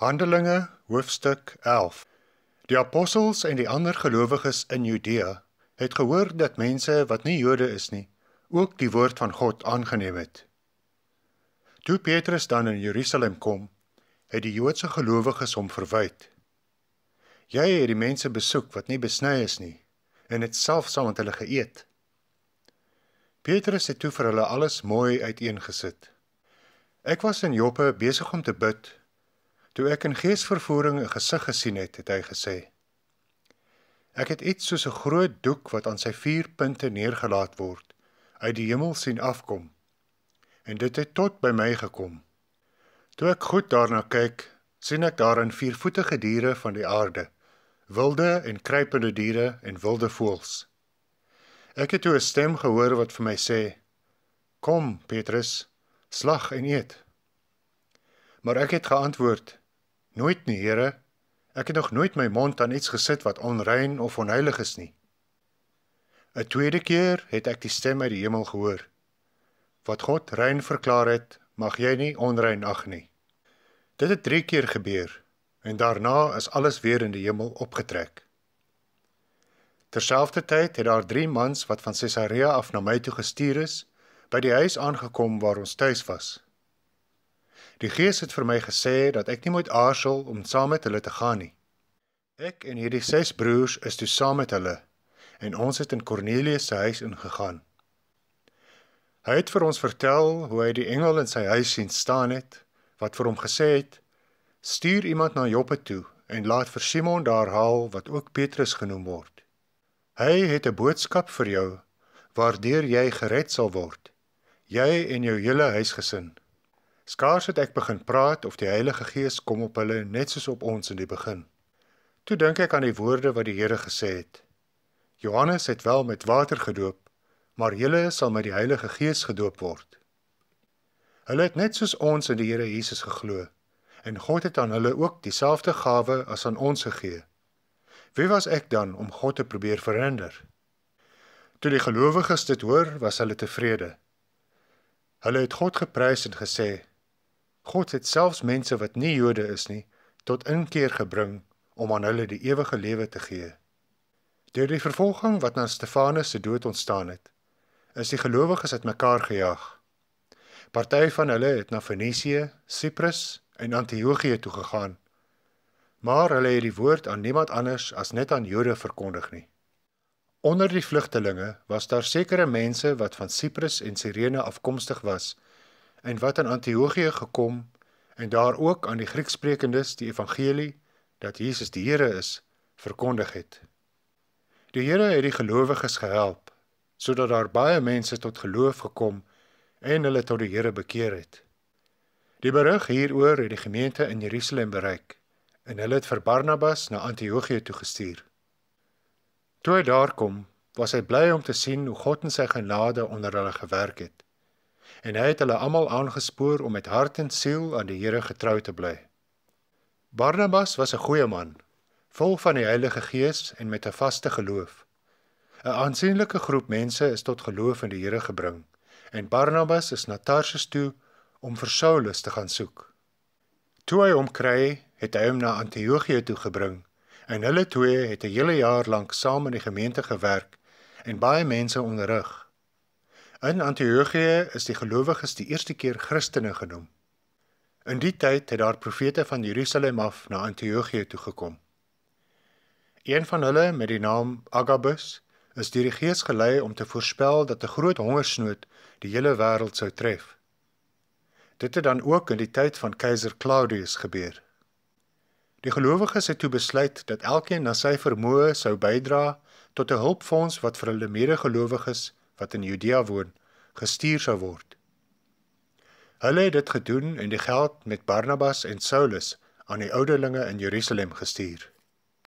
Handelinge hoofstuk 11 Die apostels en die ander gelowiges in Judea het gehoor dat mense wat nie Jode is nie ook die woord van God aangeneem het. Toe Petrus dan in Jerusalem kom, het die Joodse gelowiges hom verwyd. Jy het die mense besoek wat nie besny is nie en het self saam met hulle geëet. Petrus het toe vir hulle alles mooi uiteengesit. Ek was in Joppe besig om te bid Toe ek in geesvervoering 'n gesig gesien het, het hy gesê: Ek het iets soos 'n groot doek wat aan sy vier punte neergelaat word, uit die hemel sien afkom. En dit het tot by my gekom. Toe ek goed daarna kyk, sien ek daarin viervoetige diere van die aarde, wilde en kruipende diere en wilde voëls. Ek het toe 'n stem gehoor wat vir my sê: "Kom, Petrus, slag en eet." Maar ek het geantwoord: Nooit nie, Here. Ek het nog nooit my mond aan iets gesit wat onrein of onheilig is nie. 'n Tweede keer het ek die stem uit die hemel gehoor. Wat God rein verklaar het, mag jy nie onrein ag nie. Dit het 3 keer gebeur en daarna is alles weer in die hemel opgetrek. Terselfdertyd het daar 3 mans wat van Caesarea af na my toe gestuur is, by die huis aangekom waar ons tuis was. Die Gees het vir my gesê dat ek nie moet aarzel om saam met hulle te gaan nie. Ek en hierdie ses broers is toe saam met hulle en ons het in Kornelius se huis ingegaan. Hy het vir ons vertel hoe hy die engel in sy huis sien staan het wat vir hom gesê het: "Stuur iemand na Joppe toe en laat vir Simon daar haal wat ook Petrus genoem word. Hy het 'n boodskap vir jou waardeur jy gered sal word, jy en jou hele huisgesin." Skaars het ek begin praat of die Heilige Gees kom op hulle net soos op ons in die begin. Toe dink ek aan die woorde wat die Here gesê het. Johannes het wel met water gedoop, maar julle sal met die Heilige Gees gedoop word. Hulle het net soos ons in die Here Jesus geglo en God het aan hulle ook dieselfde gawe as aan ons gegee. Wie was ek dan om God te probeer verhinder? Toe die gelowiges dit hoor, was hulle tevrede. Hulle het God geprys en gesê: God het selfs mense wat nie Jode is nie tot inkeer gebring om aan hulle die ewige lewe te gee. Deur die vervolging wat na Stefanus se dood ontstaan het, is die gelowiges uitmekaar gejaag. Party van hulle het na Fenisië, Siprus en Antiochië toe gegaan, maar hulle het die woord aan niemand anders as net aan Jode verkondig nie. Onder die vlugtelinge was daar sekere mense wat van Siprus en Sirene afkomstig was, en wat aan Antiochië gekom en daar ook aan die Grieksprekendes die evangelie dat Jesus die Here is verkondig het. Die Here het die gelowiges gehelp sodat daar baie mense tot geloof gekom en hulle tot die Here bekeer het. Die berig hieroor het die gemeente in Jerusalem bereik en hulle het vir Barnabas na Antiochië toegestuur. Toe hy daar kom, was hy bly om te sien hoe God in sy genade onder hulle gewerk het en hy het hulle almal aangespoor om met hart en siel aan die Here getrou te bly. Barnabas was 'n goeie man, vol van die Heilige Gees en met 'n vaste geloof. 'n Aansienlike groep mense is tot geloof in die Here gebring en Barnabas is na Tarsus toe om vir Saulus te gaan soek. Toe hy hom kry, het hy hom na Antiochië toe gebring en hulle twee het 'n hele jaar lank saam in die gemeente gewerk en baie mense onderrig. In Antiochië is die gelowiges die eerste keer Christene genoem. In die tyd het daar profete van Jerusalem af na Antiochië toe gekom. Een van hulle met die naam Agabus is deur die Gees gelei om te voorspel dat 'n groot hongersnood die hele wêreld sou tref. Dit het dan ook in die tyd van keiser Claudius gebeur. Die gelowiges het toe besluit dat elkeen na sy vermoë sou bydra tot 'n hulpfonds wat vir hulle medegelowiges wat in Judea woon gestuur sou word. Hulle het dit gedoen en die geld met Barnabas en Saulus aan die ouderlinge in Jerusalem gestuur.